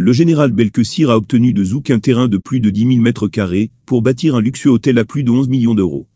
le général Belkessir a obtenu de Zouk un terrain de plus de 10 000 m carrés pour bâtir un luxueux hôtel à plus de 11 millions d'euros.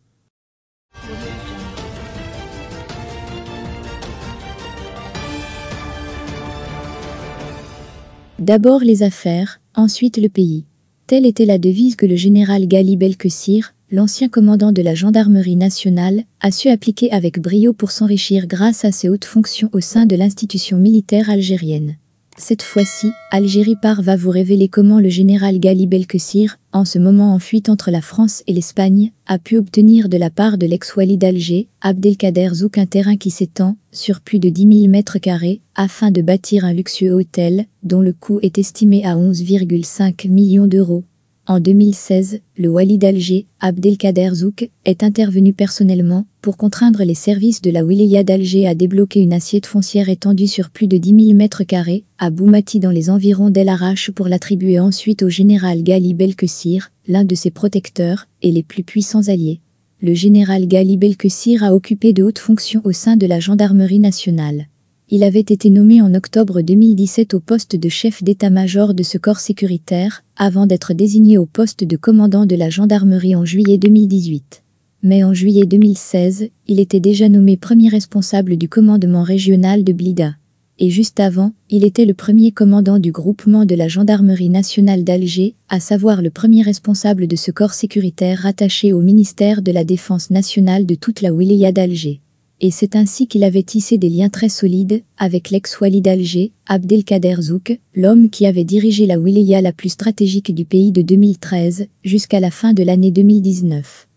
D'abord les affaires, ensuite le pays. Telle était la devise que le général Gali Belkessir, l'ancien commandant de la gendarmerie nationale, a su appliquer avec brio pour s'enrichir grâce à ses hautes fonctions au sein de l'institution militaire algérienne. Cette fois-ci, Algérie par va vous révéler comment le général Gali Belkessir, en ce moment en fuite entre la France et l'Espagne, a pu obtenir de la part de l'ex-wali d'Alger, Abdelkader Zouk un terrain qui s'étend sur plus de 10 000 mètres carrés afin de bâtir un luxueux hôtel dont le coût est estimé à 11,5 millions d'euros. En 2016, le wali d'Alger, Abdelkader Zouk, est intervenu personnellement pour contraindre les services de la wilaya d'Alger à débloquer une assiette foncière étendue sur plus de 10 000 mètres carrés à Boumati dans les environs d'El Arache pour l'attribuer ensuite au général Ghali Belkessir, l'un de ses protecteurs et les plus puissants alliés. Le général Gali Belkessir a occupé de hautes fonctions au sein de la gendarmerie nationale il avait été nommé en octobre 2017 au poste de chef d'état-major de ce corps sécuritaire, avant d'être désigné au poste de commandant de la gendarmerie en juillet 2018. Mais en juillet 2016, il était déjà nommé premier responsable du commandement régional de Blida. Et juste avant, il était le premier commandant du groupement de la gendarmerie nationale d'Alger, à savoir le premier responsable de ce corps sécuritaire rattaché au ministère de la Défense nationale de toute la wilaya d'Alger et c'est ainsi qu'il avait tissé des liens très solides avec l'ex-Wali d'Alger, Abdelkader Zouk, l'homme qui avait dirigé la wilaya la plus stratégique du pays de 2013 jusqu'à la fin de l'année 2019.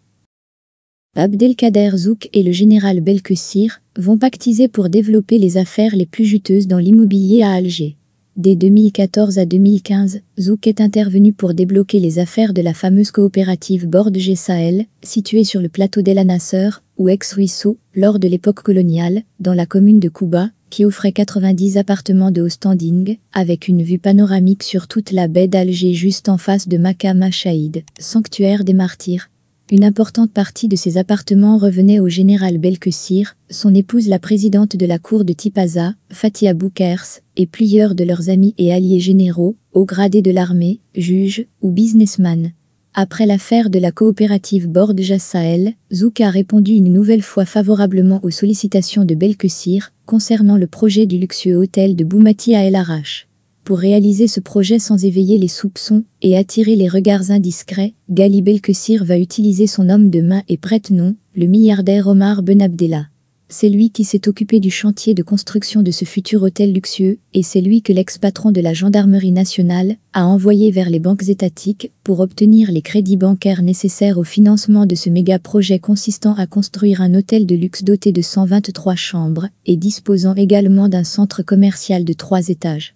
Abdelkader Zouk et le général Belkessir vont pactiser pour développer les affaires les plus juteuses dans l'immobilier à Alger. Dès 2014 à 2015, Zouk est intervenu pour débloquer les affaires de la fameuse coopérative g Sahel, située sur le plateau d'El Nasser, ou ex-Ruisseau, lors de l'époque coloniale, dans la commune de Cuba, qui offrait 90 appartements de haut standing, avec une vue panoramique sur toute la baie d'Alger juste en face de Makama Shaïd, sanctuaire des martyrs, une importante partie de ces appartements revenait au général Belkessir, son épouse la présidente de la cour de Tipaza, Fatia Boukers, et plusieurs de leurs amis et alliés généraux, au gradés de l'armée, juges ou businessmen. Après l'affaire de la coopérative Bordja Sahel, Zouk a répondu une nouvelle fois favorablement aux sollicitations de Belkessir concernant le projet du luxueux hôtel de Boumati à El Arash pour réaliser ce projet sans éveiller les soupçons et attirer les regards indiscrets, Gali Belkessir va utiliser son homme de main et prête-nom, le milliardaire Omar Ben Abdella. C'est lui qui s'est occupé du chantier de construction de ce futur hôtel luxueux et c'est lui que l'ex-patron de la gendarmerie nationale a envoyé vers les banques étatiques pour obtenir les crédits bancaires nécessaires au financement de ce méga-projet consistant à construire un hôtel de luxe doté de 123 chambres et disposant également d'un centre commercial de trois étages.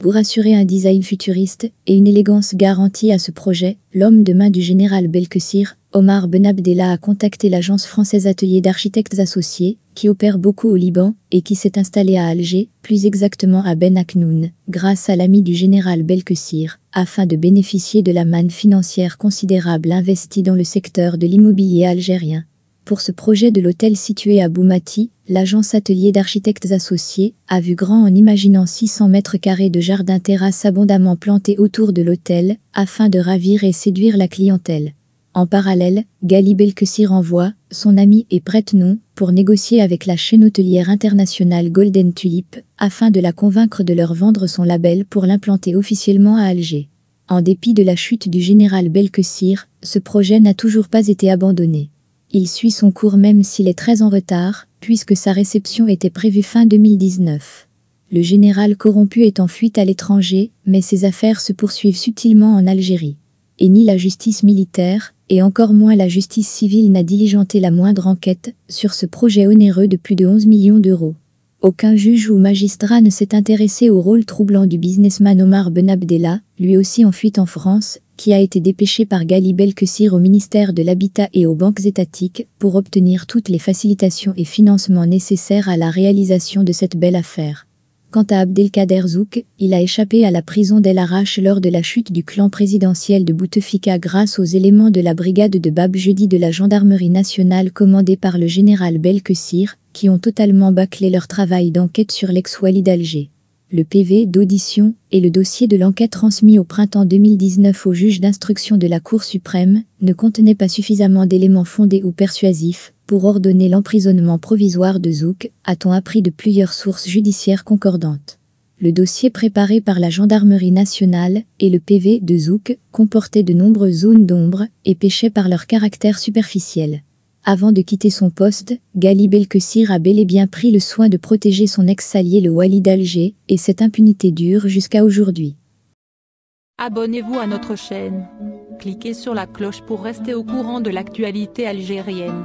Pour assurer un design futuriste et une élégance garantie à ce projet, l'homme de main du général Belkessir, Omar Ben Abdella a contacté l'agence française Atelier d'architectes associés, qui opère beaucoup au Liban et qui s'est installée à Alger, plus exactement à Ben Aknoun, grâce à l'ami du général Belkessir, afin de bénéficier de la manne financière considérable investie dans le secteur de l'immobilier algérien. Pour ce projet de l'hôtel situé à Boumati, l'agence Atelier d'architectes associés a vu grand en imaginant 600 mètres carrés de jardin terrasse abondamment plantés autour de l'hôtel, afin de ravir et séduire la clientèle. En parallèle, Gali Belkessi envoie son ami et prête-nom pour négocier avec la chaîne hôtelière internationale Golden Tulip afin de la convaincre de leur vendre son label pour l'implanter officiellement à Alger. En dépit de la chute du général Belkessir, ce projet n'a toujours pas été abandonné. Il suit son cours même s'il est très en retard, puisque sa réception était prévue fin 2019. Le général corrompu est en fuite à l'étranger, mais ses affaires se poursuivent subtilement en Algérie. Et ni la justice militaire, et encore moins la justice civile n'a diligenté la moindre enquête sur ce projet onéreux de plus de 11 millions d'euros. Aucun juge ou magistrat ne s'est intéressé au rôle troublant du businessman Omar Ben Abdella, lui aussi en fuite en France, qui a été dépêché par Galibel Belkessir au ministère de l'Habitat et aux banques étatiques pour obtenir toutes les facilitations et financements nécessaires à la réalisation de cette belle affaire. Quant à Abdelkader Zouk, il a échappé à la prison d'El Arach lors de la chute du clan présidentiel de Bouteflika grâce aux éléments de la brigade de Bab jeudi de la gendarmerie nationale commandée par le général Belkessir, qui ont totalement bâclé leur travail d'enquête sur l'ex-Wali d'Alger le PV d'audition et le dossier de l'enquête transmis au printemps 2019 au juge d'instruction de la Cour suprême ne contenaient pas suffisamment d'éléments fondés ou persuasifs pour ordonner l'emprisonnement provisoire de Zouk, a-t-on appris de plusieurs sources judiciaires concordantes. Le dossier préparé par la gendarmerie nationale et le PV de Zouk comportaient de nombreuses zones d'ombre et péchaient par leur caractère superficiel. Avant de quitter son poste, Gali Belkessir a bel et bien pris le soin de protéger son ex-allié le Wali d'Alger, et cette impunité dure jusqu'à aujourd'hui. Abonnez-vous à notre chaîne. Cliquez sur la cloche pour rester au courant de l'actualité algérienne.